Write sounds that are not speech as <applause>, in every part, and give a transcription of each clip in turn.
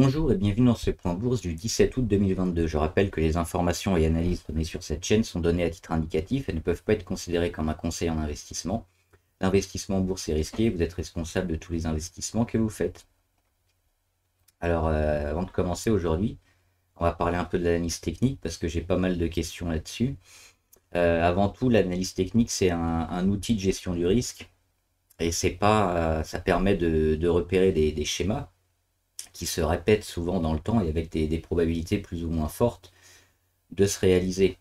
Bonjour et bienvenue dans ce point bourse du 17 août 2022. Je rappelle que les informations et analyses données sur cette chaîne sont données à titre indicatif et ne peuvent pas être considérées comme un conseil en investissement. L'investissement en bourse est risqué, vous êtes responsable de tous les investissements que vous faites. Alors euh, avant de commencer aujourd'hui, on va parler un peu de l'analyse technique parce que j'ai pas mal de questions là-dessus. Euh, avant tout, l'analyse technique, c'est un, outil de gestion du risque et c'est pas, euh, ça permet de, repérer des, schémas qui se répètent souvent dans le temps et avec des, probabilités plus ou moins fortes de se réaliser.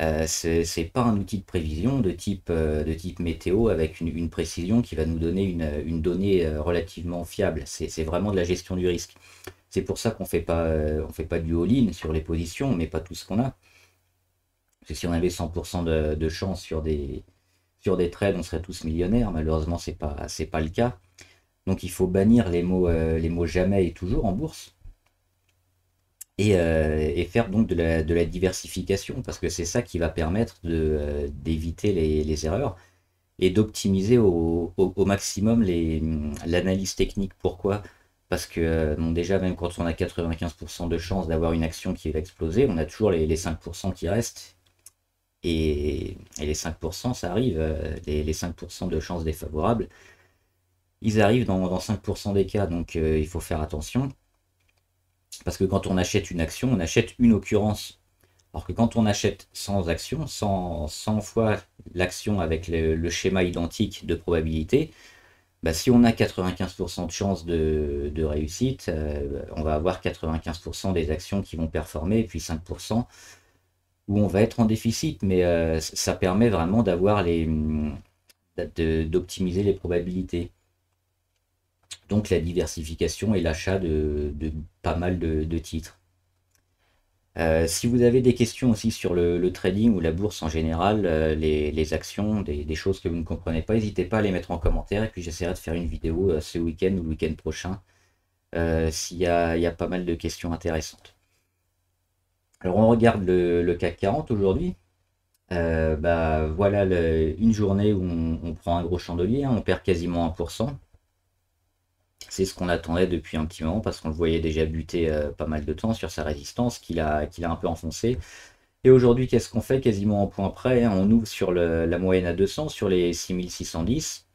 Euh, ce n'est pas un outil de prévision de type, euh, de type météo avec une, précision qui va nous donner une, donnée euh, relativement fiable. C'est vraiment de la gestion du risque. C'est pour ça qu'on ne fait pas, on fait pas du all-in sur les positions, mais pas tout ce qu'on a. si on avait 100% de, chance sur des, sur des trades, on serait tous millionnaires. Malheureusement, ce n'est pas le cas. Donc il faut bannir euh, les mots, jamais et toujours en bourse. Et, euh, faire donc de la, diversification, parce que c'est ça qui va permettre euh, d'éviter les, erreurs et d'optimiser au, maximum mm, l'analyse technique. Pourquoi parce que déjà, même quand on a 95% de chance d'avoir une action qui va exploser, on a toujours les, 5% qui restent. Et, les 5%, ça arrive, les, les 5% de chances défavorables. Ils arrivent dans, 5% des cas, donc euh, il faut faire attention. Parce que quand on achète une action, on achète une occurrence. Alors que quand on achète 100 actions, 100, 100 fois l'action avec le, schéma identique de probabilité, bah, si on a 95% de chances de, réussite, euh, on va avoir 95% des actions qui vont performer, et puis 5% où on va être en déficit. Mais euh, ça permet vraiment d'avoir les d'optimiser les probabilités donc la diversification et l'achat de, pas mal de, titres. Euh, si vous avez des questions aussi sur le, trading ou la bourse en général, euh, les, actions, des, choses que vous ne comprenez pas, n'hésitez pas à les mettre en commentaire et puis j'essaierai de faire une vidéo euh, ce week-end ou le week-end prochain s'il y, a pas mal de questions intéressantes. Alors on regarde le, CAC 40 aujourd'hui. Bah, voilà une journée où on, prend un gros chandelier, hein, on perd quasiment 1%. C'est ce qu'on attendait depuis un petit moment parce qu'on le voyait déjà buter euh, pas mal de temps sur sa résistance qu'il a, qu'il a un peu enfoncé. Et aujourd'hui, qu'est-ce qu'on fait quasiment en point près hein? On ouvre sur la moyenne à 200, sur les 6610.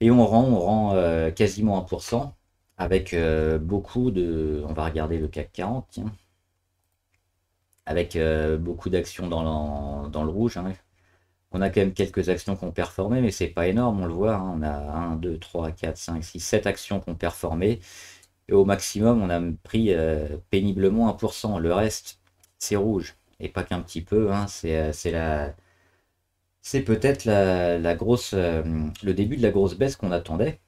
Et on rend, on rend euh, quasiment 1% avec euh, beaucoup de... On va regarder le CAC 40, Avec beaucoup d'actions dans, dans, le rouge. Hein. On a quand même quelques actions qu'on performé, mais c'est pas énorme, on le voit. Hein. On a 1, 2, 3, 4, 5, 6, 7 actions qu'on performait. Et au maximum, on a pris euh, péniblement 1%. Le reste, c'est rouge. Et pas qu'un petit peu, hein. euh, c'est la. C'est peut-être la, grosse, euh, le début de la grosse baisse qu'on attendait.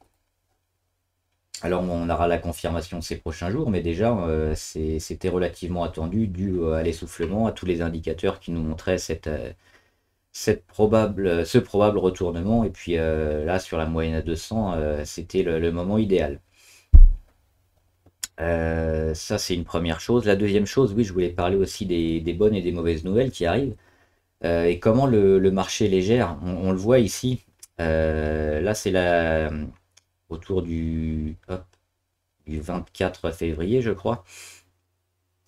Alors on aura la confirmation ces prochains jours, mais déjà c'était relativement attendu dû à l'essoufflement, à tous les indicateurs qui nous montraient cette, probable, ce probable retournement. Et puis euh, là, sur la moyenne à 200, euh, c'était le, moment idéal. Euh, ça, c'est une première chose. La deuxième chose, oui, je voulais parler aussi des, bonnes et des mauvaises nouvelles qui arrivent. et comment le, marché légère, on, le voit ici. là, c'est la, autour du, du 24 février, je crois.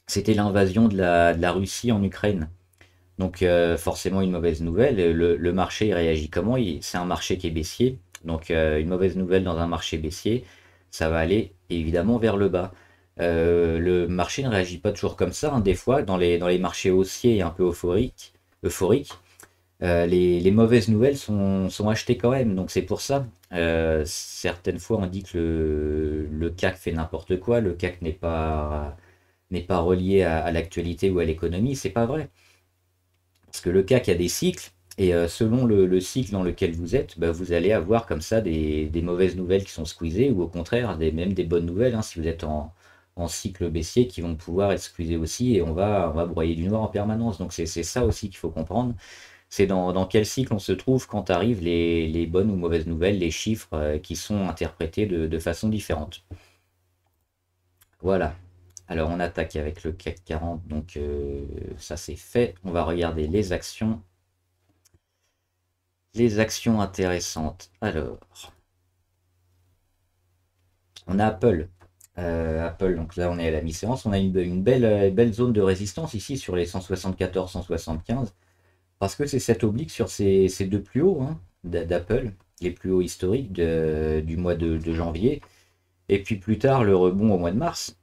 C'était l'invasion de la, de la Russie en Ukraine. Donc euh, forcément une mauvaise nouvelle. Euh, le, marché réagit comment C'est un marché qui est baissier. Donc euh, une mauvaise nouvelle dans un marché baissier, ça va aller évidemment vers le bas. le marché ne réagit pas toujours comme ça. Hein. Des fois, dans les, dans les marchés haussiers et un peu euphoriques, les, mauvaises nouvelles sont, achetées quand même. Donc c'est pour ça. certaines fois, on dit que le, le CAC fait n'importe quoi. Le CAC n'est pas, pas relié à l'actualité ou à l'économie. C'est pas vrai. Parce que le CAC a des cycles, et euh, selon le, cycle dans lequel vous êtes, bah, vous allez avoir comme ça des, mauvaises nouvelles qui sont squeezées, ou au contraire, même des bonnes nouvelles, hein, si vous êtes en, cycle baissier, qui vont pouvoir être squeezées aussi, et on va, broyer du noir en permanence. Donc c'est ça aussi qu'il faut comprendre. C'est dans, quel cycle on se trouve quand arrivent les, bonnes ou mauvaises nouvelles, les chiffres euh, qui sont interprétés de façon différente. Voilà. Alors on attaque avec le CAC 40, donc euh, ça c'est fait. On va regarder les actions. Les actions intéressantes. Alors, on a Apple. Euh, Apple, donc là on est à la mi-séance. On a une, belle, euh, belle, zone de résistance ici sur les 174, 175. Parce que c'est cette oblique sur ces, deux plus hauts hein, d'Apple, les plus hauts historiques du mois de janvier. Et puis plus tard le rebond au mois de mars.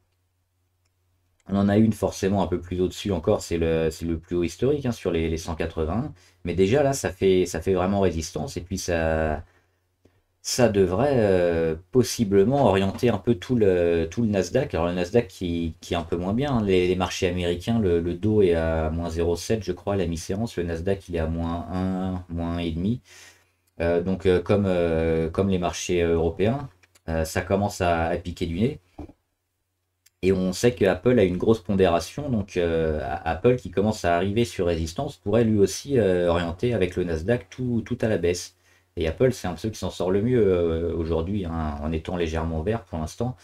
On en a une forcément un peu plus au-dessus encore, c'est le, plus haut historique hein, sur les, 180. Mais déjà là, ça fait, ça fait vraiment résistance et puis ça, ça devrait euh, possiblement orienter un peu tout le, tout le Nasdaq. Alors le Nasdaq qui, est un peu moins bien, hein. les, marchés américains, le, le Dow est à moins 0,7 je crois à la mi-séance, le Nasdaq il est à moins 1, moins 1,5. Euh, donc euh, comme, comme les marchés européens, ça commence à piquer du nez. Et on sait que Apple a une grosse pondération, donc euh, Apple qui commence à arriver sur résistance pourrait lui aussi euh, orienter avec le Nasdaq tout, à la baisse. Et Apple, c'est un de ceux qui s'en sort le mieux euh, aujourd'hui, hein, en étant légèrement vert pour l'instant.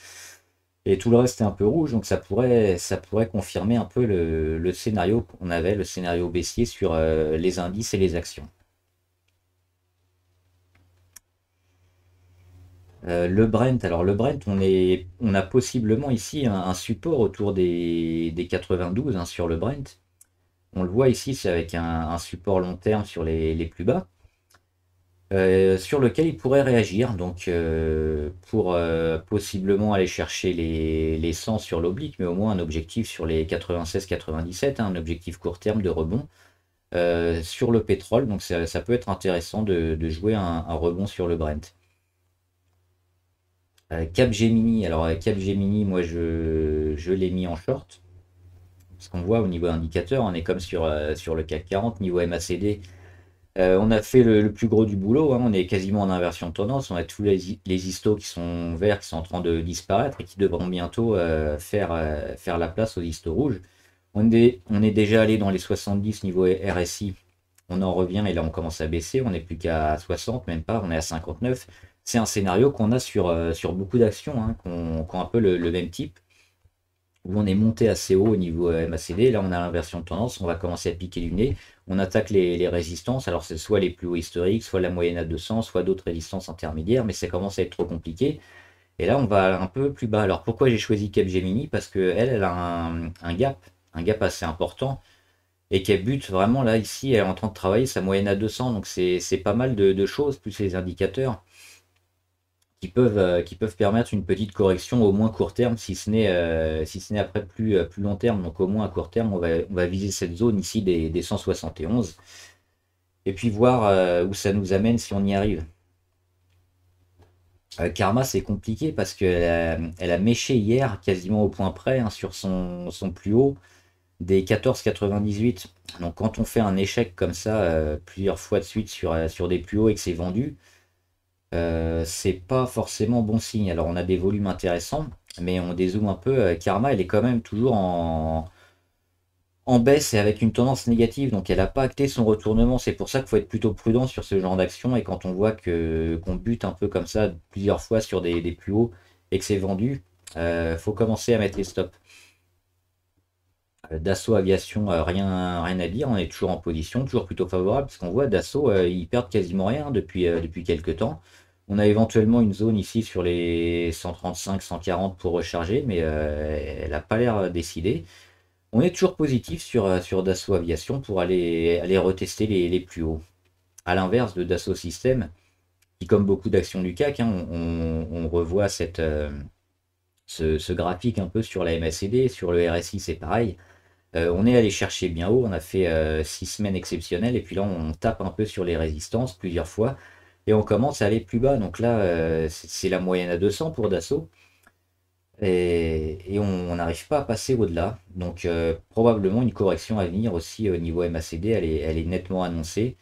Et tout le reste est un peu rouge, donc ça pourrait, ça pourrait confirmer un peu le scénario qu'on avait, le scénario baissier sur les indices et les actions. Euh, le Brent, alors le Brent, on, a possiblement ici un, support autour des, 92 hein, sur le Brent. On le voit ici, c'est avec un, support long terme sur les, plus bas, euh, sur lequel il pourrait réagir, donc euh, pour possiblement aller chercher les, 100 sur l'oblique, mais au moins un objectif sur les 96-97, hein, un objectif court terme de rebond. sur le pétrole, donc ça, peut être intéressant de, jouer un rebond sur le Brent. Euh, Cap alors euh, Cap moi je, l'ai mis en short. Parce qu'on voit au niveau indicateur, on est comme sur, euh, sur le CAC 40, niveau MACD. on a fait le, plus gros du boulot, hein. on est quasiment en inversion de tendance, on a tous les, les histos qui sont verts, qui sont en train de disparaître et qui devront bientôt faire, faire la place aux histos rouges. On est, on est déjà allé dans les 70 niveau RSI, on en revient et là on commence à baisser, on n'est plus qu'à 60, même pas, on est à 59. C'est un scénario qu'on a sur, euh, sur beaucoup d'actions, hein, qui ont un peu le, même type, où on est monté assez haut au niveau euh, MACD, là on a l'inversion de tendance, on va commencer à piquer du nez, on attaque les, résistances, alors c'est soit les plus hauts historiques, soit la moyenne à 200, soit d'autres résistances intermédiaires, mais ça commence à être trop compliqué. Et là, on va un peu plus bas. Alors pourquoi j'ai choisi Capgemini Parce qu'elle, elle a un, gap, un gap assez important, et qu'elle bute vraiment là, ici, elle est en train de travailler sa moyenne à 200, donc c'est pas mal de, choses, plus les indicateurs qui peuvent, euh, qui peuvent permettre une petite correction au moins court terme, si ce n'est euh, si ce n'est après plus, euh, plus long terme. Donc au moins à court terme, on va, on va viser cette zone ici des, 171 et puis voir où ça nous amène si on y arrive. Karma, c'est compliqué parce qu'elle a, elle a méché hier, quasiment au point près, hein, sur son, plus haut des 14,98. Donc quand on fait un échec comme ça plusieurs fois de suite sur, sur des plus hauts et que c'est vendu, euh, c'est pas forcément bon signe. Alors on a des volumes intéressants, mais on dézoome un peu. Euh, Karma, elle est quand même toujours en, en baisse et avec une tendance négative, donc elle n'a pas acté son retournement. C'est pour ça qu'il faut être plutôt prudent sur ce genre d'action. Et quand on voit que qu'on bute un peu comme ça plusieurs fois sur des, plus hauts et que c'est vendu, euh, faut commencer à mettre les stops. Dassault Aviation, rien, rien à dire, on est toujours en position, toujours plutôt favorable, parce qu'on voit Dassault, ils perdent quasiment rien depuis, depuis quelques temps. On a éventuellement une zone ici sur les 135-140 pour recharger, mais euh, elle n'a pas l'air euh, décidée. On est toujours positif euh, sur, Dassault Aviation pour aller, aller retester les, plus hauts. À l'inverse de Dassault Systèmes, qui comme beaucoup d'actions du CAC, hein, on, revoit cette, ce, graphique un peu sur la MACD, sur le RSI c'est pareil. on est allé chercher bien haut, on a fait 6 semaines exceptionnelles et puis là on tape un peu sur les résistances plusieurs fois et on commence à aller plus bas. Donc là, euh, c'est la moyenne à 200 pour Dassault. Et, on n'arrive pas à passer au-delà. Donc euh, probablement une correction à venir aussi au niveau MACD, elle est, nettement annoncée.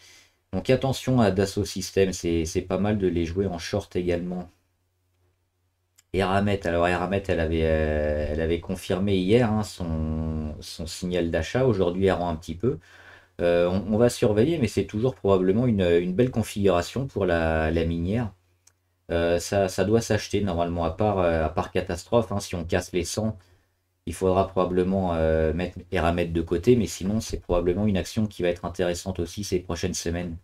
Donc attention à Dassault System, c'est pas mal de les jouer en short également. Eramet, alors Eramet, elle avait, euh, elle avait confirmé hier hein, son signal d'achat. Aujourd'hui, elle rend un petit peu. Euh, on, va surveiller, mais c'est toujours probablement une, belle configuration pour la, minière. Euh, ça, doit s'acheter normalement, à part, euh, catastrophe. Hein. si on casse les 100, il faudra probablement mettre mettre de côté, mais sinon, c'est probablement une action qui va être intéressante aussi ces prochaines semaines.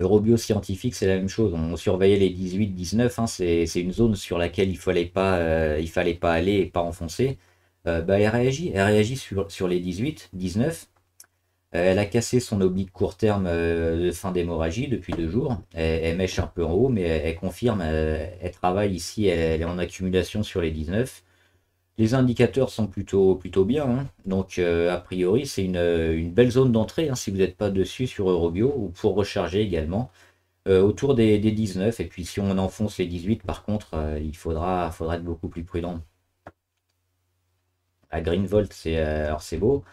Eurobio scientifique, c'est la même chose. On surveillait les 18-19, hein. c'est une zone sur laquelle il ne fallait, fallait pas aller et pas enfoncer. Euh, bah, elle réagit. Elle réagit sur, les 18, 19. Euh, elle a cassé son oblique court terme euh, de fin d'hémorragie depuis deux jours. Elle, mèche un peu en haut, mais elle, confirme, elle, travaille ici, elle, est en accumulation sur les 19. Les indicateurs sont plutôt, plutôt bien. Hein. Donc, a priori, c'est une, belle zone d'entrée hein, si vous n'êtes pas dessus sur Eurobio ou pour recharger également autour des, 19. Et puis, si on enfonce les 18, par contre, il faudra, faudra être beaucoup plus prudent à Greenvolt, c'est euh, alors c'est beau.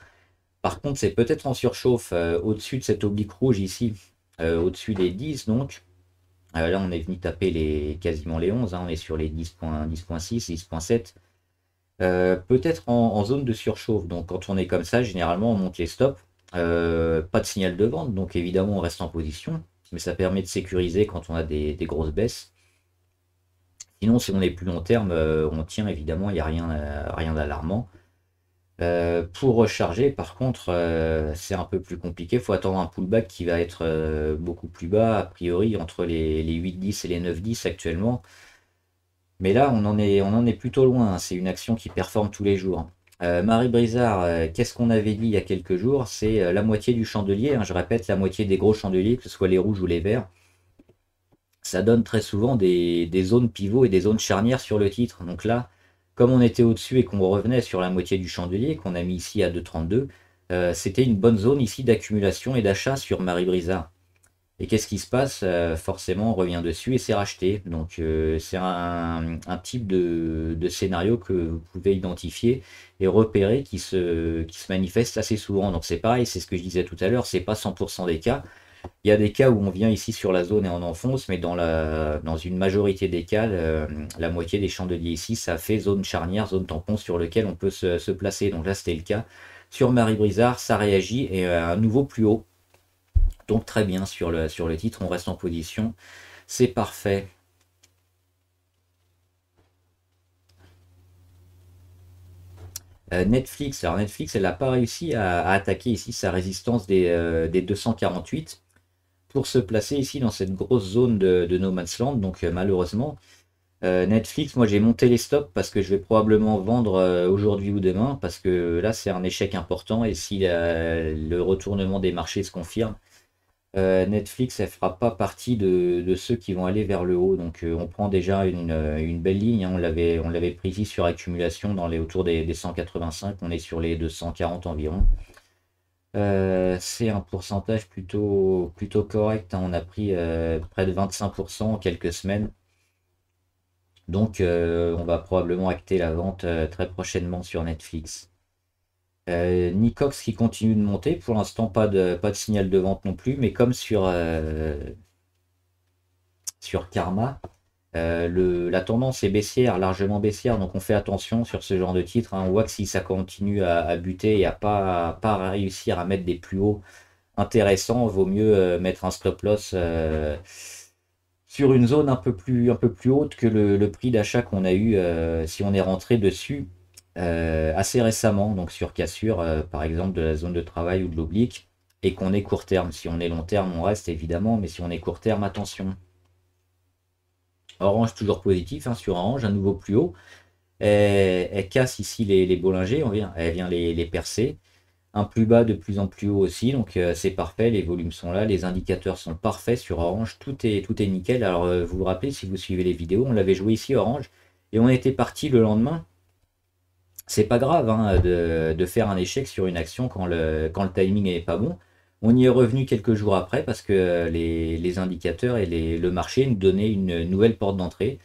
Par contre, c'est peut-être en surchauffe euh, au-dessus de cette oblique rouge ici, euh, au-dessus des 10 donc. là, on est venu taper les quasiment les 11, hein, on est sur les 10.6, 10.7. peut-être en, zone de surchauffe. Donc quand on est comme ça, généralement on monte les stops. pas de signal de vente, donc évidemment on reste en position, mais ça permet de sécuriser quand on a des, grosses baisses. Sinon, si on est plus long terme, on tient évidemment, il n'y a rien, rien d'alarmant. Euh, pour recharger, par contre, euh, c'est un peu plus compliqué. Il faut attendre un pullback qui va être euh, beaucoup plus bas, a priori, entre les, 8-10 et les 9-10 actuellement. Mais là, on en est, on en est plutôt loin. Hein. C'est une action qui performe tous les jours. Marie Brizard, qu'est-ce qu'on avait dit il y a quelques jours C'est la moitié du chandelier. Hein. je répète, la moitié des gros chandeliers, que ce soit les rouges ou les verts. Ça donne très souvent des, des zones pivots et des zones charnières sur le titre. Donc là, comme on était au-dessus et qu'on revenait sur la moitié du chandelier, qu'on a mis ici à 2,32, euh, c'était une bonne zone ici d'accumulation et d'achat sur Marie Brizard. Et qu'est-ce qui se passe euh, Forcément, on revient dessus et c'est racheté. Donc, euh, c'est un, type de, scénario que vous pouvez identifier et repérer qui se, qui se manifeste assez souvent. Donc, c'est pareil, c'est ce que je disais tout à l'heure, c'est pas 100% des cas. Il y a des cas où on vient ici sur la zone et on enfonce, mais dans, dans une majorité des cas, la moitié des chandeliers ici, ça fait zone charnière, zone tampon sur lequel on peut se, placer. Donc là, c'était le cas. Sur Marie-Brizard, ça réagit et à euh, un nouveau plus haut. Donc très bien sur le, sur le titre, on reste en position. C'est parfait. Euh, Netflix. Alors Netflix, elle n'a pas réussi à, attaquer ici sa résistance des, euh, des 248 pour se placer ici dans cette grosse zone de, de No Man's Land. Donc euh, malheureusement, euh, Netflix, moi j'ai monté les stops parce que je vais probablement vendre euh, aujourd'hui ou demain parce que là c'est un échec important et si le retournement des marchés se confirme, Netflix elle fera pas partie de, ceux qui vont aller vers le haut. Donc on prend déjà une, belle ligne, hein. on l'avait on l'avait pris ici sur accumulation dans les autour des 185, on est sur les 240 environ. Euh, c'est un pourcentage plutôt, plutôt correct. Hein. On a pris euh, près de 25% en quelques semaines. Donc euh, on va probablement acter la vente très prochainement sur Netflix. Nicox qui continue de monter, pour l'instant pas de, signal de vente non plus, mais comme sur Karma, euh, la tendance est baissière, largement baissière, donc on fait attention sur ce genre de titre. Hein. On voit que si ça continue à, buter et à pas, réussir à mettre des plus hauts intéressants, vaut mieux euh, mettre un stop loss euh, sur une zone un peu plus, haute que le prix d'achat qu'on a eu si on est rentré dessus assez récemment, donc sur cassure par exemple de la zone de travail ou de l'oblique, et qu'on est court terme. Si on est long terme, on reste évidemment, mais si on est court terme, attention. Orange toujours positif hein, sur Orange, un nouveau plus haut. Elle, eh, eh, casse ici les, les Bollinger, on vient, elle eh, vient les, percer. Un plus bas de plus en plus haut aussi, donc euh, c'est parfait, les volumes sont là, les indicateurs sont parfaits sur Orange, tout est, tout est nickel. Alors euh, vous vous rappelez, si vous suivez les vidéos, on l'avait joué ici Orange, et on était parti le lendemain. C'est pas grave hein, de, de, faire un échec sur une action quand le, quand le timing n'est pas bon. On y est revenu quelques jours après parce que euh, les, indicateurs et le marché nous donnaient une nouvelle porte d'entrée.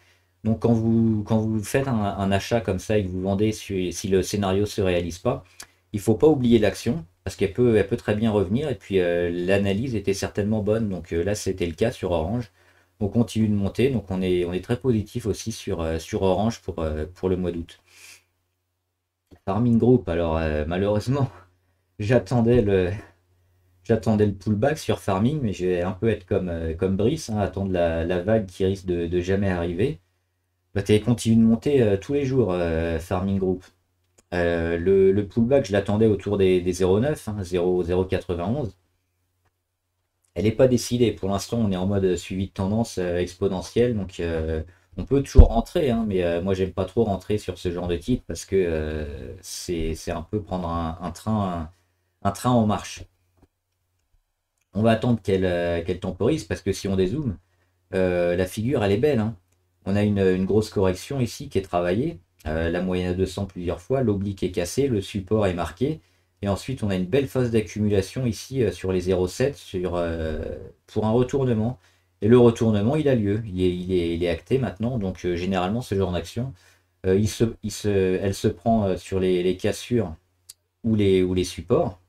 Donc quand vous, quand vous faites un, achat comme ça et que vous vendez si, le scénario ne se réalise pas, il ne faut pas oublier l'action parce qu'elle peut, elle peut très bien revenir et puis euh, l'analyse était certainement bonne. Donc euh, là c'était le cas sur Orange. On continue de monter, donc on est, on est très positif aussi sur, sur Orange pour, pour le mois d'août. Farming Group, alors malheureusement, <laughs> j'attendais le, J'attendais le pullback sur farming, mais je vais un peu être comme, euh, comme Brice, hein, attendre la, vague qui risque de, jamais arriver. Bah, continue de monter euh, tous les jours, euh, farming group. Le, pullback, je l'attendais autour des, 0,9, 0,91. Hein, Elle n'est pas décidée. Pour l'instant, on est en mode suivi de tendance exponentielle, donc on peut toujours rentrer, hein, mais moi j'aime pas trop rentrer sur ce genre de titre parce que c'est un peu prendre un, train, un, train en marche on va attendre euh, qu'elle temporise parce que si on dézoome, euh, la figure elle est belle. Hein. On a une, grosse correction ici qui est travaillée, euh, la moyenne à 200 plusieurs fois, l'oblique est cassé, le support est marqué, et ensuite on a une belle phase d'accumulation ici sur les 0,7 pour un retournement. Et le retournement il a lieu, il est, acté maintenant, donc généralement ce genre d'action, se, elle se prend sur les, cassures ou les supports.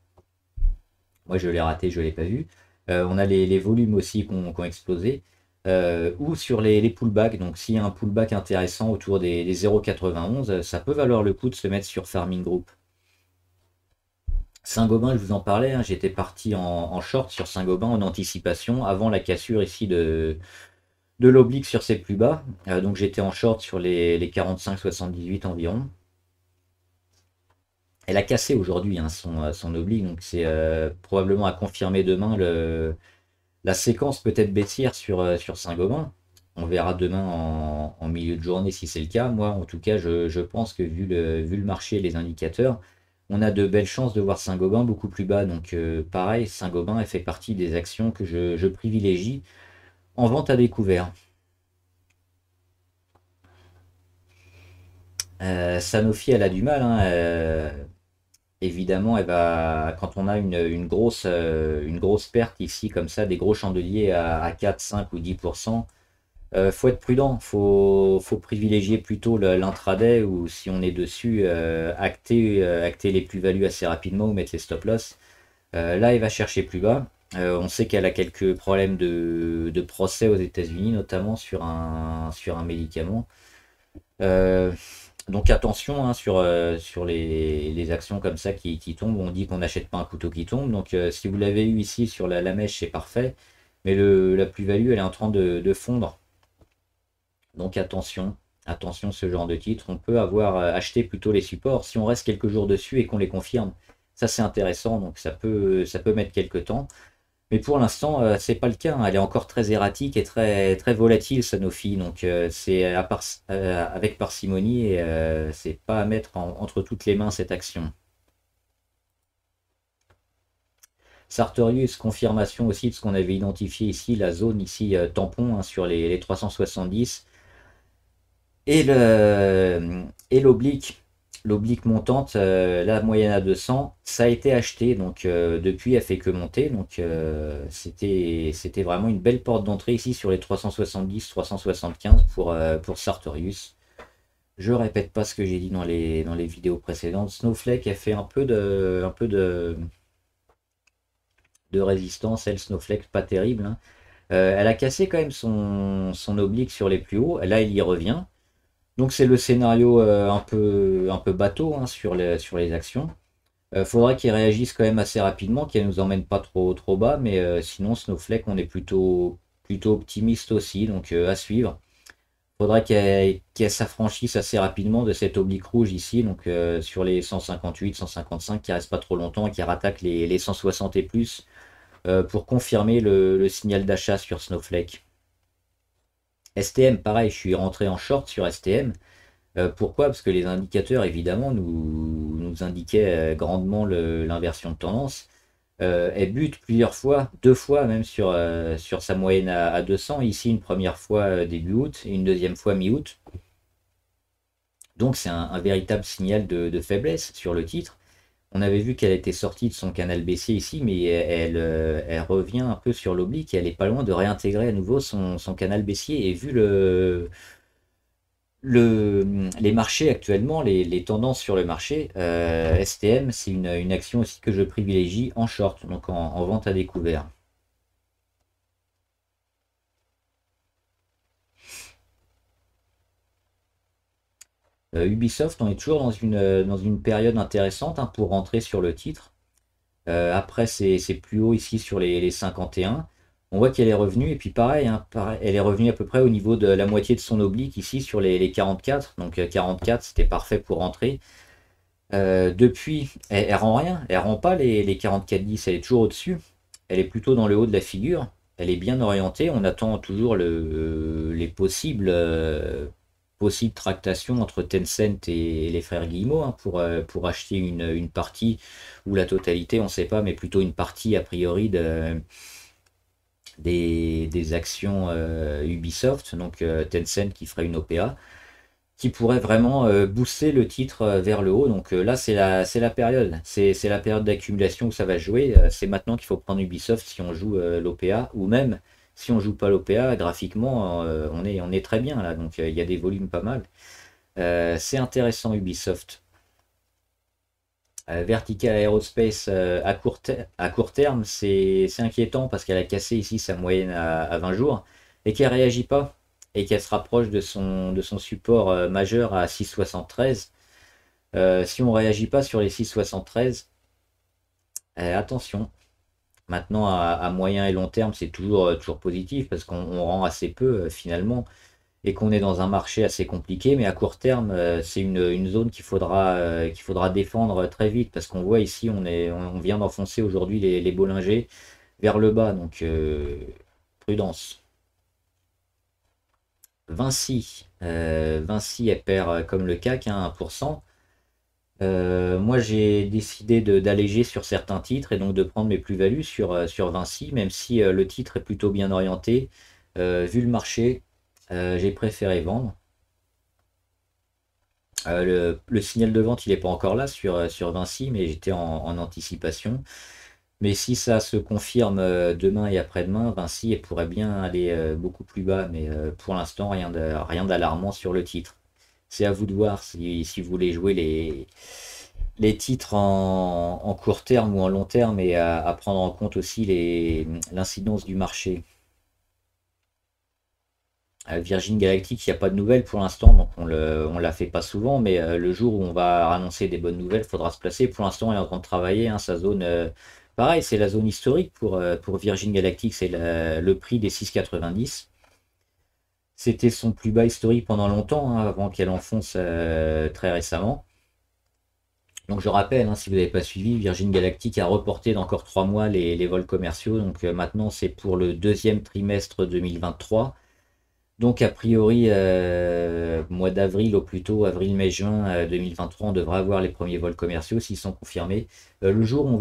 Moi, je l'ai raté, je ne l'ai pas vu. Euh, on a les, volumes aussi qui ont explosé. Euh, ou sur les, pullbacks. Donc, s'il y a un pullback intéressant autour des, 0,91, euh, ça peut valoir le coup de se mettre sur Farming Group. Saint-Gobain, je vous en parlais, hein. j'étais parti en, short sur Saint-Gobain en anticipation avant la cassure ici de, de l'oblique sur ses plus bas. donc j'étais en short sur les, les 45-78 environ elle a cassé aujourd'hui hein, son, euh, son donc c'est euh, probablement à confirmer demain le, la séquence peut-être baissière sur, euh, sur Saint-Gobain. On verra demain en, milieu de journée si c'est le cas. Moi, en tout cas, je, pense que vu le, vu le marché et les indicateurs, on a de belles chances de voir Saint-Gobain beaucoup plus bas. Donc pareil, Saint-Gobain fait partie des actions que je, privilégie en vente à découvert. Sanofi, elle a du mal. Hein, évidemment, elle va, quand on a une, grosse, euh, une grosse perte ici, comme ça, des gros chandeliers à, 4, 5 ou 10%, il euh, faut être prudent, faut, faut privilégier plutôt l'intraday ou si on est dessus, euh, acter, les plus-values assez rapidement ou mettre les stop-loss. là, elle va chercher plus bas. on sait qu'elle a quelques problèmes de, procès aux États-Unis, notamment sur un, sur un médicament. Donc attention hein, sur, euh, sur les, actions comme ça qui, qui tombent. On dit qu'on n'achète pas un couteau qui tombe. Donc euh, si vous l'avez eu ici sur la, mèche, c'est parfait. Mais le, la plus-value, elle est en train de, fondre. Donc attention, attention ce genre de titre. On peut avoir euh, acheté plutôt les supports si on reste quelques jours dessus et qu'on les confirme. Ça c'est intéressant, donc ça peut, ça peut mettre quelques temps. Mais pour l'instant, ce euh, c'est pas le cas. Hein. Elle est encore très erratique et très, très volatile, Sanofi. Donc, euh, c'est euh, avec parcimonie et c'est pas à mettre entre toutes les mains cette action. Sartorius, confirmation aussi de ce qu'on avait identifié ici, la zone ici tampon hein, sur les 370. Et l'oblique l'oblique montante, euh, la moyenne à 200, ça a été acheté, donc euh, depuis elle fait que monter, donc euh, c'était vraiment une belle porte d'entrée ici sur les 370-375 pour, pour Sartorius. Je répète pas ce que j'ai dit dans les, dans les vidéos précédentes. Snowflake a fait un peu de, un peu de, de résistance, elle, Snowflake, pas terrible. Hein. elle a cassé quand même son, son oblique sur les plus hauts, là elle y revient. Donc c'est le scénario euh, un, peu, un peu bateau hein, sur, les, sur les actions. Euh, faudrait qu'ils réagissent quand même assez rapidement, qu'elles ne nous emmènent pas trop, trop bas, mais euh, sinon Snowflake, on est plutôt, plutôt optimiste aussi, donc euh, à suivre. faudra qu'elle qu s'affranchisse assez rapidement de cette oblique rouge ici, donc sur les 158, 155, qui reste pas trop longtemps et qui rattaque les, 160 et plus, pour confirmer le signal d'achat sur Snowflake. STM, pareil, je suis rentré en short sur STM. Euh, pourquoi Parce que les indicateurs, évidemment, nous, nous indiquaient euh, grandement l'inversion de tendance. Euh, elle bute plusieurs fois, deux fois même sur, sur sa moyenne à, 200. Ici, une première fois début août et une deuxième fois mi-août. Donc, c'est un, véritable signal de, faiblesse sur le titre on avait vu qu'elle était sortie de son canal baissier ici, mais elle, euh, elle, revient un peu sur l'oblique et elle est pas loin de réintégrer à nouveau son, canal baissier. Et vu le, le, les marchés actuellement, les, tendances sur le marché, euh, STM, c'est une, action aussi que je privilégie en short, donc en vente à découvert. Euh, Ubisoft, on est toujours dans une, euh, dans une période intéressante hein, pour rentrer sur le titre. Euh, après, c'est plus haut ici sur les, 51 on voit qu'elle est revenue, et puis hein, pareil, elle est revenue à peu près au niveau de la moitié de son oblique ici sur les, 44. Donc 44, c'était parfait pour rentrer. depuis, elle, ne rend rien, elle rend pas les, 44-10, elle est toujours au-dessus. Elle est plutôt dans le haut de la figure, elle est bien orientée, on attend toujours le, les possibles possible tractation entre Tencent et les frères Guillemot hein, pour, euh, pour acheter une, partie ou la totalité, on ne sait pas, mais plutôt une partie a priori des, actions euh, Ubisoft, donc euh, Tencent qui ferait une OPA, qui pourrait vraiment booster le titre vers le haut. Donc là, c'est la, c'est la période, c'est, c'est la période d'accumulation où ça va jouer. c'est maintenant qu'il faut prendre Ubisoft si on joue l'OPA ou même si on joue pas l'OPA, graphiquement, euh, on, est, on est très bien là. Donc euh, il y a des volumes pas mal. Euh, c'est intéressant Ubisoft. Vertical Aerospace à, court à court terme, c'est inquiétant parce qu'elle a cassé ici sa moyenne à, 20 jours et qu'elle ne réagit pas et qu'elle se rapproche de son, de son support majeur à 6,73. si on ne réagit pas sur les 6,73, attention. Maintenant, à, moyen et long terme, c'est toujours, euh, toujours positif parce qu'on rend assez peu euh, finalement et qu'on est dans un marché assez compliqué. Mais à court terme, euh, c'est une, zone qu'il faudra, qu'il faudra défendre très vite parce qu'on voit ici, on, est, on vient d'enfoncer aujourd'hui les, les, Bollinger vers le bas. Donc, prudence. Vinci, Vinci, elle perd comme le CAC 1%. Hein, euh, moi, j'ai décidé d'alléger sur certains titres et donc de prendre mes plus-values sur, euh, sur Vinci, même si euh, le titre est plutôt bien orienté. vu le marché, j'ai préféré vendre. Le, signal de vente, il n'est pas encore là sur, sur Vinci, mais j'étais en, anticipation. Mais si ça se confirme demain et après-demain, Vinci pourrait bien aller beaucoup plus bas. Mais pour l'instant, rien d'alarmant sur le titre c'est à vous de voir si, vous voulez jouer les, les titres en, court terme ou en long terme et à, prendre en compte aussi l'incidence du marché. Euh, Virgin Galactic, il n'y a pas de nouvelles pour l'instant, donc on ne on la fait pas souvent, mais euh, le jour où on va annoncer des bonnes nouvelles, il faudra se placer. Pour l'instant, on est en train de travailler, hein, sa zone, euh, pareil, c'est la zone historique pour, pour Virgin Galactic, c'est le prix des 6,90. C'était son plus bas historique pendant longtemps, hein, avant qu'elle enfonce euh, très récemment. Donc je rappelle, hein, si vous n'avez pas suivi, Virgin Galactic a reporté d'encore trois mois les, vols commerciaux. Donc euh, maintenant c'est pour le deuxième trimestre 2023. Donc a priori, euh, mois d'avril au plus tôt, avril, mai, juin 2023, on devrait avoir les premiers vols commerciaux s'ils sont confirmés. le jour où on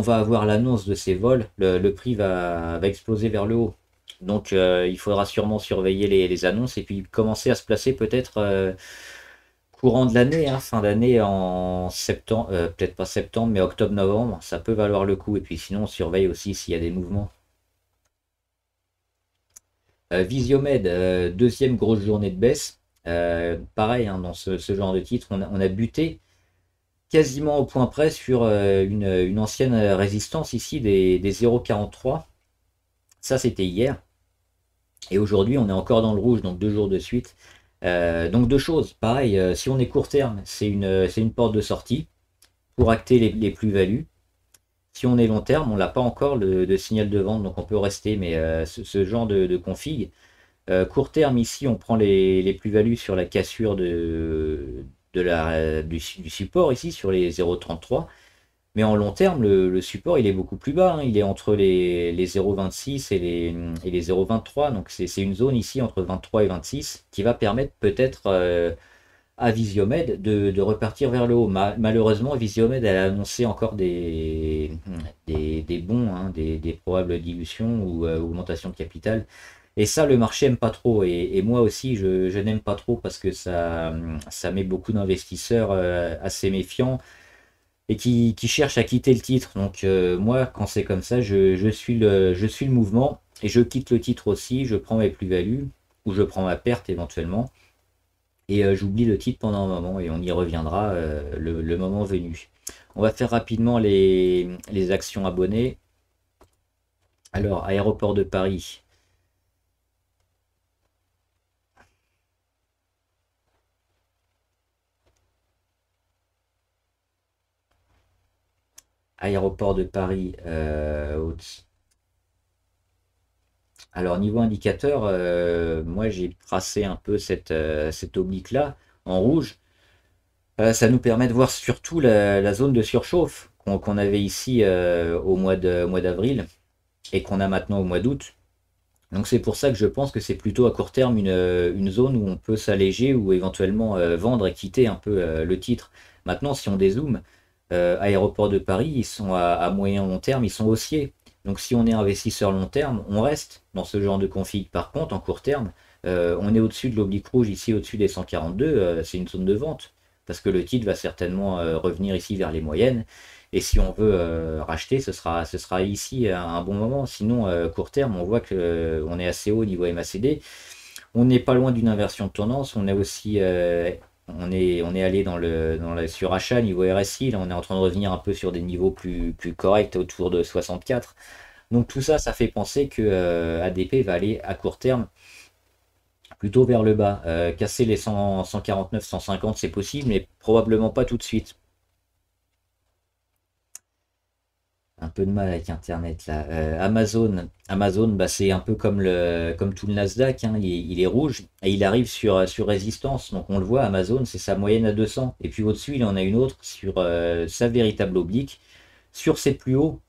va avoir, l'annonce de ces vols, le, prix va exploser vers le haut. Donc euh, il faudra sûrement surveiller les, annonces et puis commencer à se placer peut-être euh, courant de l'année, hein, fin d'année en septembre, euh, peut-être pas septembre, mais octobre-novembre, ça peut valoir le coup. Et puis sinon on surveille aussi s'il y a des mouvements. Visiomed, deuxième grosse journée de baisse. pareil, hein, dans ce, genre de titre, on a, buté quasiment au point près sur une, ancienne résistance ici des, des 0,43 ça, c'était hier. Et aujourd'hui, on est encore dans le rouge, donc deux jours de suite. Euh, donc deux choses. Pareil, euh, si on est court terme, c'est une, euh, une, porte de sortie pour acter les, plus-values. Si on est long terme, on n'a pas encore le, de signal de vente, donc on peut rester. Mais ce, genre de, config, court terme, ici, on prend les, plus-values sur la cassure de, de la, du, support, ici, sur les 0,33. Mais en long terme, le, support, il est beaucoup plus bas. Hein. Il est entre les, 0,26 et les, 0,23. Donc c'est une zone ici entre 23 et 26 qui va permettre peut-être euh, à Visiomed de, repartir vers le haut. malheureusement, Visiomed a annoncé encore des, bons, hein, des, probables dilutions ou euh, augmentations de capital. Et ça, le marché n'aime pas trop. Et, moi aussi, je, n'aime pas trop parce que ça met beaucoup d'investisseurs euh, assez méfiants qui, cherche à quitter le titre. Donc euh, moi, quand c'est comme ça, je, suis le, je suis le mouvement et je quitte le titre aussi, je prends mes plus-values ou je prends ma perte éventuellement. Et euh, j'oublie le titre pendant un moment et on y reviendra euh, le, moment venu. On va faire rapidement les, les actions abonnées. Alors, aéroport de Paris, aéroport de Paris. Euh, alors niveau indicateur, euh, moi j'ai tracé un peu cette, euh, cette oblique-là en rouge. Euh, ça nous permet de voir surtout la, zone de surchauffe qu'on avait ici au mois d'avril et qu'on a maintenant au mois d'août. Donc c'est pour ça que je pense que c'est plutôt à court terme une, une zone où on peut s'alléger ou éventuellement vendre et quitter un peu le titre. Maintenant, si on dézoome, euh, aéroports de Paris, ils sont à, moyen long terme, ils sont haussiers. Donc si on est investisseur long terme, on reste dans ce genre de config. Par contre, en court terme, euh, on est au-dessus de l'oblique rouge, ici au-dessus des 142, euh, c'est une zone de vente. Parce que le titre va certainement revenir ici vers les moyennes. Et si on veut racheter, ce sera, ici à un bon moment. Sinon, court terme, on voit qu'on est assez haut au niveau MACD on n'est pas loin d'une inversion de tendance. On est aussi on est, allé dans le, dans niveau RSI, là on est en train de revenir un peu sur des niveaux plus, corrects autour de 64. Donc tout ça, ça fait penser que euh, ADP va aller à court terme plutôt vers le bas. Euh, casser les 149, 150, c'est possible, mais probablement pas tout de suite. un peu de mal avec Internet là. Euh, Amazon, Amazon bah, c'est un peu comme, le, comme tout le Nasdaq, hein. il, est rouge et il arrive sur, sur résistance. Donc on le voit, Amazon, c'est sa moyenne à 200. Et puis au-dessus, il en a une autre sur euh, sa véritable oblique, sur ses plus hauts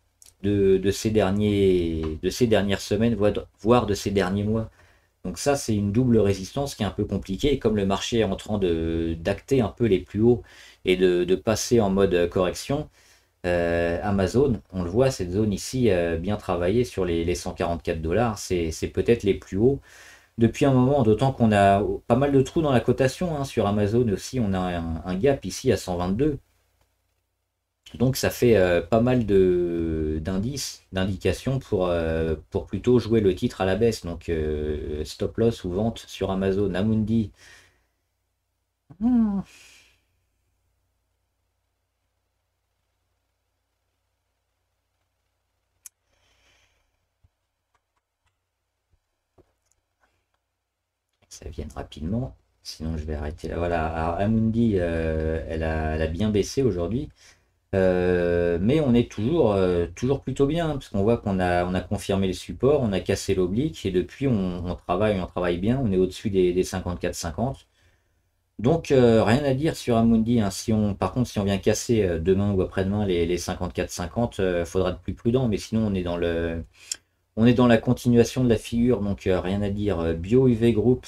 de, ces, derniers, de ces dernières semaines, voire de ces derniers mois. Donc ça, c'est une double résistance qui est un peu compliquée. comme le marché est en train d'acter un peu les plus hauts et de passer en mode correction, euh, Amazon, on le voit, cette zone ici, euh, bien travaillée sur les, 144 dollars, c'est peut-être les plus hauts depuis un moment, d'autant qu'on a pas mal de trous dans la cotation. Hein. sur Amazon aussi, on a un, gap ici à 122. Donc ça fait euh, pas mal d'indices, d'indications pour, pour plutôt jouer le titre à la baisse. Donc stop loss ou vente sur Amazon. Amundi. Hmm. ça vienne rapidement. Sinon, je vais arrêter là. Voilà, Amundi, euh, elle, a, bien baissé aujourd'hui. Euh, mais on est toujours, euh, toujours plutôt bien, hein, parce qu'on voit qu'on a, on a confirmé le support, on a cassé l'oblique, et depuis, on, travaille, on travaille bien, on est au-dessus des, des 50 Donc, rien à dire sur Amundi. Hein, on, par contre, si on vient casser demain ou après-demain les, les 54,50, il faudra être plus prudent, mais sinon, on est dans le... On est dans la continuation de la figure, donc rien à dire. Bio UV Group,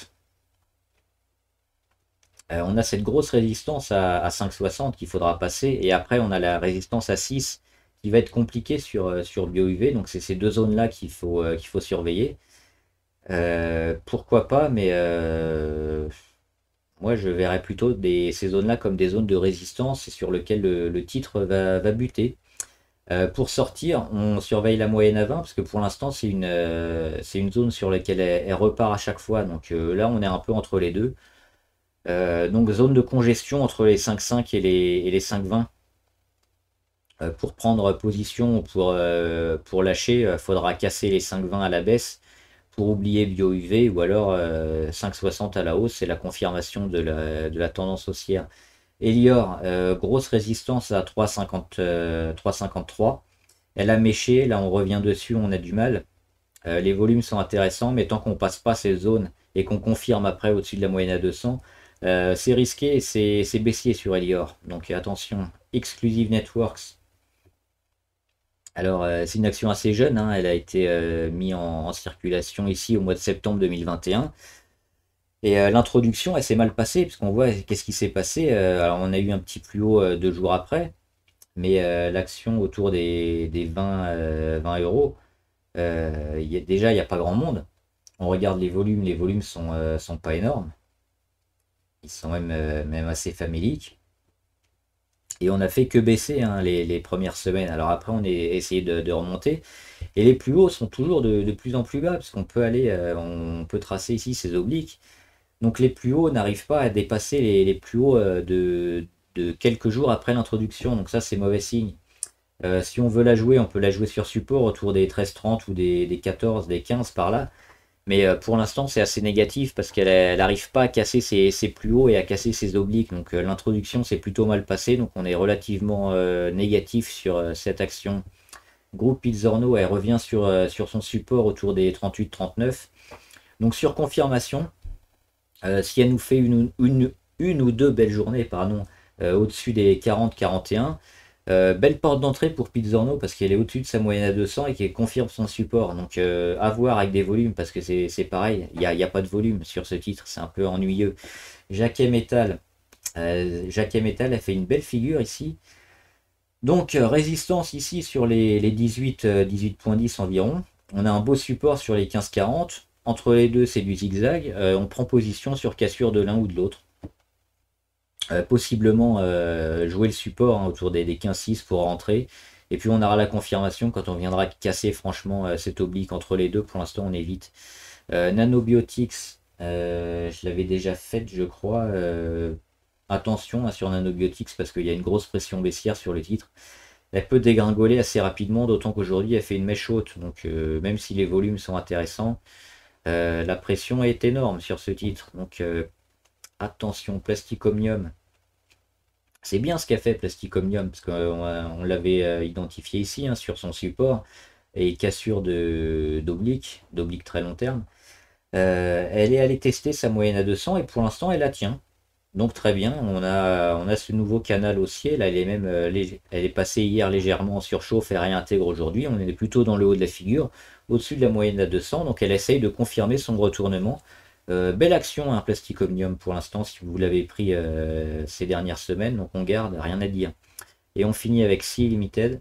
euh, on a cette grosse résistance à, 5,60 qu'il faudra passer. Et après, on a la résistance à 6 qui va être compliquée sur, euh, sur BioUV. Donc, c'est ces deux zones-là qu'il faut, euh, faut surveiller. pourquoi pas, mais moi, je verrais plutôt ces zones-là comme des zones de résistance sur lesquelles le, titre va, buter. pour sortir, on surveille la moyenne à 20 parce que pour l'instant, c'est une, zone sur laquelle elle, repart à chaque fois. Donc là, on est un peu entre les deux. Euh, donc zone de congestion entre les 5,5 et les, et les 5,20 euh, pour prendre position pour, euh, lâcher, il faudra casser les 5,20 à la baisse pour oublier bio-UV ou alors 5,60 à la hausse, c'est la confirmation de la, de la tendance haussière. Elior, grosse résistance à 3,53. Elle a méché, là on revient dessus, on a du mal. les volumes sont intéressants, mais tant qu'on passe pas ces zones et qu'on confirme après au-dessus de la moyenne à 200, euh, c'est risqué, c'est baissier sur Elior. Donc attention, Exclusive Networks. Alors euh, c'est une action assez jeune, hein. elle a été euh, mise en, circulation ici au mois de septembre 2021. Et l'introduction, elle s'est mal passée, puisqu'on voit qu'est-ce qui s'est passé. alors on a eu un petit plus haut deux jours après, mais l'action autour des, 20, euros, déjà il n'y a pas grand monde. On regarde les volumes, les volumes sont, sont pas énormes ils sont même, euh, même assez faméliques. Et on n'a fait que baisser hein, les, premières semaines. Alors après, on a essayé de, remonter. Et les plus hauts sont toujours de, plus en plus bas, parce qu'on peut aller, euh, on peut tracer ici ces obliques. Donc les plus hauts n'arrivent pas à dépasser les, plus hauts euh, de, quelques jours après l'introduction. Donc ça, c'est mauvais signe. si on veut la jouer, on peut la jouer sur support autour des 13-30 ou des, des 14, des 15 par là. Mais euh, pour l'instant, c'est assez négatif parce qu'elle n'arrive pas à casser ses, plus hauts et à casser ses obliques. Donc euh, l'introduction s'est plutôt mal passée. Donc on est relativement euh, négatif sur cette action. Groupe Pizzorno, elle revient sur, son support autour des 38-39. Donc sur confirmation, si elle nous fait une, ou deux belles journées, au-dessus des 40-41, euh, belle porte d'entrée pour Pizzorno parce qu'elle est au-dessus de sa moyenne à 200 et qu'elle confirme son support. Donc euh, à voir avec des volumes parce que c'est pareil, il n'y a, y a, pas de volume sur ce titre, c'est un peu ennuyeux. Jacquet Metal, euh, a fait une belle figure ici. Donc résistance ici sur les, les 18, 18.10 environ. On a un beau support sur les 15.40. Entre les deux, c'est du zigzag. on prend position sur cassure de l'un ou de l'autre. Euh, possiblement euh, jouer le support hein, autour des, 15-6 pour rentrer. Et puis on aura la confirmation quand on viendra casser franchement euh, cet oblique entre les deux. Pour l'instant, on évite. nanobiotics, je l'avais déjà faite, je crois. attention hein, sur Nanobiotics parce qu'il y a une grosse pression baissière sur le titre. Elle peut dégringoler assez rapidement, d'autant qu'aujourd'hui elle fait une mèche haute. Donc même si les volumes sont intéressants, la pression est énorme sur ce titre. Donc attention, Plasticomium. C'est bien ce qu'a fait Plasticomium, parce qu'on euh, l'avait euh, identifié ici, hein, sur son support, et cassure d'oblique, d'oblique très long terme. Euh, elle est allée tester sa moyenne à 200 et pour l'instant elle la tient. Donc très bien, on a, ce nouveau canal haussier, là elle est même elle est passée hier légèrement en surchauffe et réintègre aujourd'hui, on est plutôt dans le haut de la figure, au-dessus de la moyenne à 200, donc elle essaye de confirmer son retournement euh, belle action, un hein, plastique omnium pour l'instant, si vous l'avez pris euh, ces dernières semaines, donc on garde, rien à dire. Et on finit avec si Limited.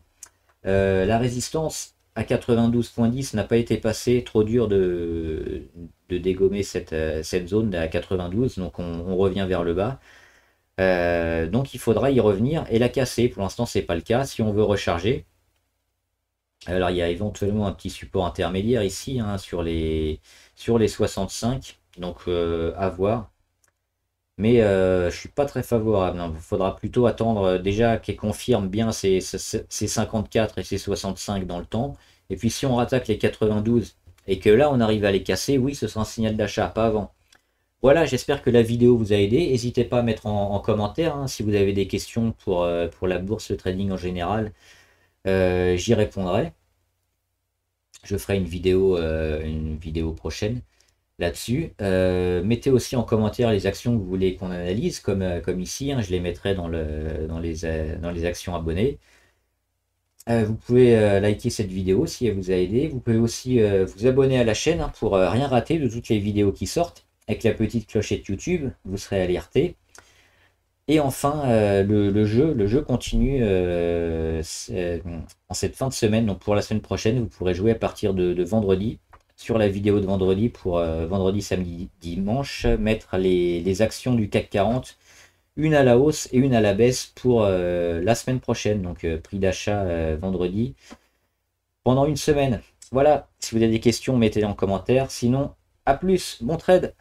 Euh, la résistance à 92.10 n'a pas été passée, trop dur de, de dégommer cette, zone à 92, donc on, revient vers le bas. donc il faudra y revenir et la casser, pour l'instant c'est pas le cas, si on veut recharger. Alors il y a éventuellement un petit support intermédiaire ici hein, sur, les, sur les 65. Donc euh, à voir. Mais euh, je suis pas très favorable. Il hein. faudra plutôt attendre euh, déjà qu'elle confirme bien ces 54 et ses 65 dans le temps. Et puis si on rattaque les 92 et que là on arrive à les casser, oui, ce sera un signal d'achat, pas avant. Voilà, j'espère que la vidéo vous a aidé. N'hésitez pas à mettre en, commentaire hein, si vous avez des questions pour, pour la bourse, le trading en général. J'y répondrai. Je ferai une vidéo, une vidéo prochaine là-dessus. Euh, mettez aussi en commentaire les actions que vous voulez qu'on analyse, comme, euh, comme ici, hein, je les mettrai dans, le, les, euh, les actions abonnées. vous pouvez liker cette vidéo si elle vous a aidé. Vous pouvez aussi vous abonner à la chaîne hein, pour rien rater de toutes les vidéos qui sortent. Avec la petite clochette YouTube, vous serez alerté. Et enfin, le, jeu, le jeu continue en cette fin de semaine. Donc pour la semaine prochaine, vous pourrez jouer à partir de vendredi sur la vidéo de vendredi pour euh, vendredi, samedi, dimanche, mettre les, actions du CAC 40, une à la hausse et une à la baisse pour euh, la semaine prochaine. Donc euh, prix d'achat vendredi pendant une semaine. Voilà, si vous avez des questions, mettez-les en commentaire. Sinon, à plus, bon trade